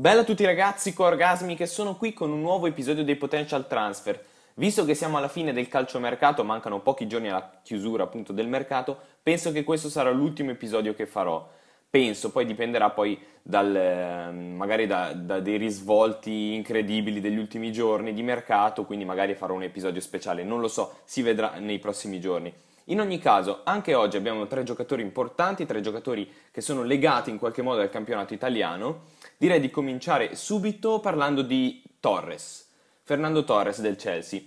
Bella a tutti ragazzi co-orgasmi che sono qui con un nuovo episodio dei Potential Transfer. Visto che siamo alla fine del calciomercato, mancano pochi giorni alla chiusura appunto del mercato, penso che questo sarà l'ultimo episodio che farò. Penso, poi dipenderà poi dal, ehm, magari da, da dei risvolti incredibili degli ultimi giorni di mercato, quindi magari farò un episodio speciale, non lo so, si vedrà nei prossimi giorni. In ogni caso, anche oggi abbiamo tre giocatori importanti, tre giocatori che sono legati in qualche modo al campionato italiano Direi di cominciare subito parlando di Torres, Fernando Torres del Chelsea,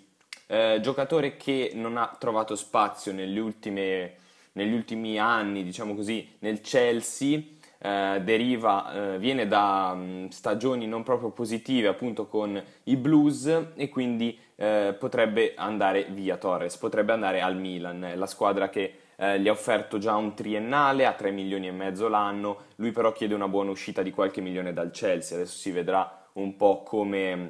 eh, giocatore che non ha trovato spazio ultime, negli ultimi anni, diciamo così, nel Chelsea. Eh, deriva, eh, viene da mh, mm, stagioni non proprio positive appunto con i blues e quindi eh, potrebbe andare via Torres, potrebbe andare al Milan, la squadra che eh, gli ha offerto già un triennale a 3 milioni e mezzo l'anno, lui però chiede una buona uscita di qualche milione dal Chelsea, adesso si vedrà un po' come mm,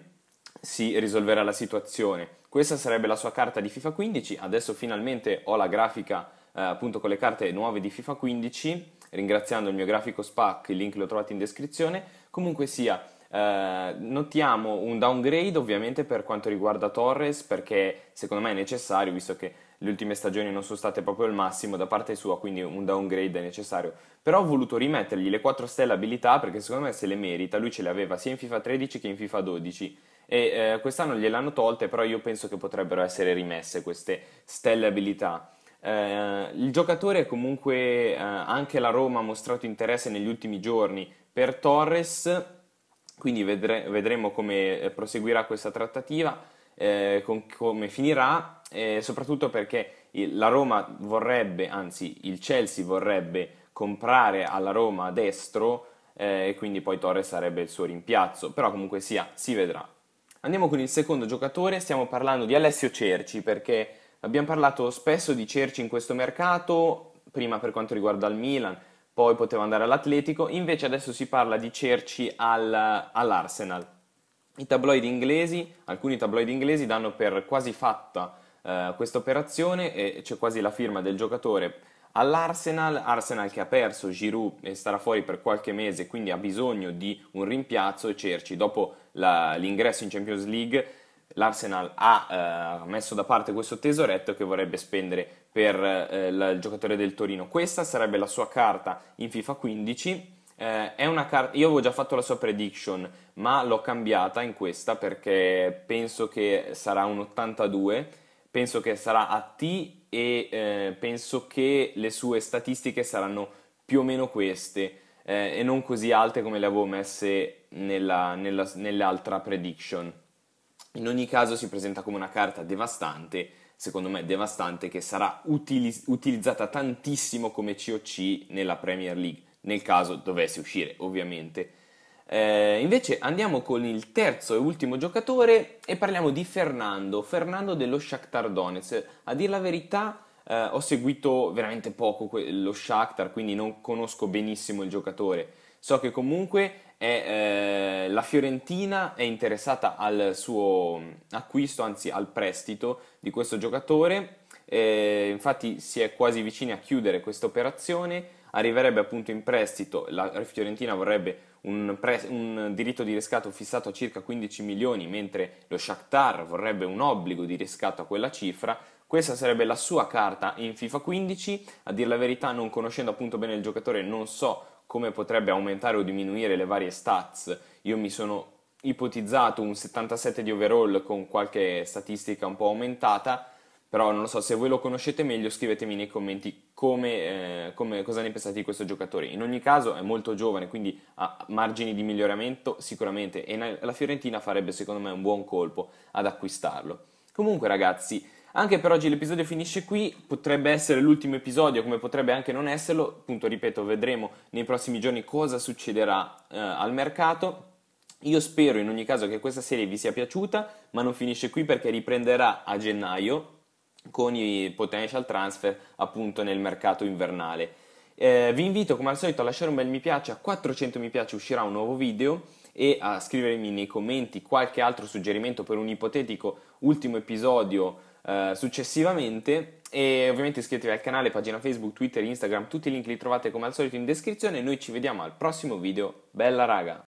si risolverà la situazione. Questa sarebbe la sua carta di FIFA 15, adesso finalmente ho la grafica eh, appunto con le carte nuove di FIFA 15, ringraziando il mio grafico SPAC, il link lo trovate in descrizione, comunque sia... Uh, notiamo un downgrade ovviamente per quanto riguarda Torres perché secondo me è necessario visto che le ultime stagioni non sono state proprio il massimo da parte sua, quindi un downgrade è necessario. Però ho voluto rimettergli le 4 stelle abilità perché secondo me se le merita, lui ce le aveva sia in FIFA 13 che in FIFA 12 e eh, quest'anno gliel'hanno tolte, però io penso che potrebbero essere rimesse queste stelle abilità. Eh, il giocatore comunque eh, anche la Roma ha mostrato interesse negli ultimi giorni per Torres, quindi vedre- vedremo come eh, proseguirà questa trattativa, eh, con- come finirà eh, soprattutto perché la Roma vorrebbe, anzi il Chelsea vorrebbe comprare alla Roma destro eh, e quindi poi Torres sarebbe il suo rimpiazzo, però comunque sia, si vedrà. Andiamo con il secondo giocatore, stiamo parlando di Alessio Cerci perché abbiamo parlato spesso di Cerci in questo mercato, prima per quanto riguarda il Milan, poi poteva andare all'Atletico, invece adesso si parla di Cerci al, all'Arsenal. I tabloid inglesi, alcuni tabloid inglesi danno per quasi fatta eh, questa operazione e c'è quasi la firma del giocatore all'Arsenal, Arsenal che ha perso Giroud e starà fuori per qualche mese, quindi ha bisogno di un rimpiazzo e Cerci, dopo la, l'ingresso in Champions League, l'Arsenal ha eh, messo da parte questo tesoretto che vorrebbe spendere per eh, la, il giocatore del Torino. Questa sarebbe la sua carta in FIFA 15. Eh, è una carta, io avevo già fatto la sua prediction, ma l'ho cambiata in questa perché penso che sarà un 82 penso che sarà a T e eh, penso che le sue statistiche saranno più o meno queste eh, e non così alte come le avevo messe nella, nella, nell'altra prediction. In ogni caso si presenta come una carta devastante, secondo me devastante, che sarà utili- utilizzata tantissimo come COC nella Premier League, nel caso dovesse uscire ovviamente. Eh, invece andiamo con il terzo e ultimo giocatore e parliamo di Fernando, Fernando dello Shakhtar Donetsk. A dire la verità eh, ho seguito veramente poco que- lo Shakhtar, quindi non conosco benissimo il giocatore. So che comunque è, eh, la Fiorentina è interessata al suo acquisto, anzi al prestito di questo giocatore. Eh, infatti si è quasi vicini a chiudere questa operazione arriverebbe appunto in prestito, la Fiorentina vorrebbe un, pre- un, diritto di riscatto fissato a circa 15 milioni, mentre lo Shakhtar vorrebbe un obbligo di riscatto a quella cifra. Questa sarebbe la sua carta in FIFA 15, a dir la verità non conoscendo appunto bene il giocatore non so come potrebbe aumentare o diminuire le varie stats, io mi sono ipotizzato un 77 di overall con qualche statistica un po' aumentata, però non lo so, se voi lo conoscete meglio scrivetemi nei commenti come, eh, come, cosa ne pensate di questo giocatore? In ogni caso è molto giovane, quindi ha margini di miglioramento sicuramente e la Fiorentina farebbe secondo me un buon colpo ad acquistarlo. Comunque ragazzi, anche per oggi l'episodio finisce qui, potrebbe essere l'ultimo episodio come potrebbe anche non esserlo, appunto ripeto vedremo nei prossimi giorni cosa succederà eh, al mercato. Io spero in ogni caso che questa serie vi sia piaciuta, ma non finisce qui perché riprenderà a gennaio, con i potential transfer appunto nel mercato invernale. Eh, vi invito come al solito a lasciare un bel mi piace, a 400 mi piace uscirà un nuovo video e a scrivermi nei commenti qualche altro suggerimento per un ipotetico ultimo episodio eh, successivamente e ovviamente iscrivetevi al canale, pagina Facebook, Twitter, Instagram, tutti i link li trovate come al solito in descrizione e noi ci vediamo al prossimo video. Bella raga!